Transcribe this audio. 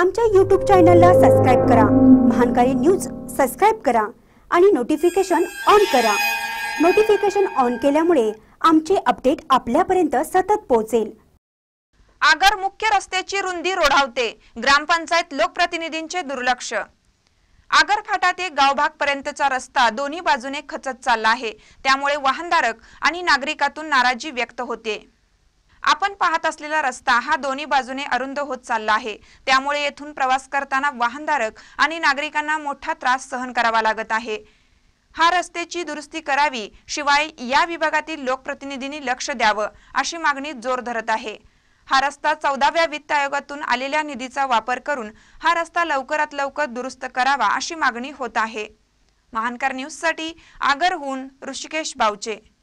आमच्या यूट्यूब चॅनलला सबस्क्राईब करा महानकारी न्यूज सबस्क्राईब करा आणि नोटिफिकेशन ऑन करा नोटिफिकेशन ऑन केल्यामुळे आमचे अपडेट आपल्यापर्यंत सतत पोहोचेल आगर मुख्य रस्त्याची रुंदी रोढावते ग्रामपंचायत लोकप्रतिनिधींचे दुर्लक्ष आगर फाटा ते गावभाग पर्यंतचा रस्ता दोन्ही बाजूने खचत चालला आहे त्यामुळे वाहनधारक आणि नागरिकातून नाराजी व्यक्त होते आपण पाहत असलेला रस्ता हा दोन्ही बाजूने अरुंद होत चालला आहे त्यामुळे येथून प्रवास करताना वाहनधारक आणि नागरिकांना मोठा त्रास सहन करावा लागत आहे हा रस्त्याची दुरुस्ती करावी शिवाय या विभागातील लोकप्रतिनिधींनी लक्ष द्यावं अशी मागणी जोर धरत आहे हा रस्ता चौदाव्या वित्त आयोगातून आलेल्या निधीचा वापर करून हा रस्ता लवकरात लवकर दुरुस्त करावा अशी मागणी होत आहे महानकर न्यूजसाठी आगरहून ऋषिकेश बावचे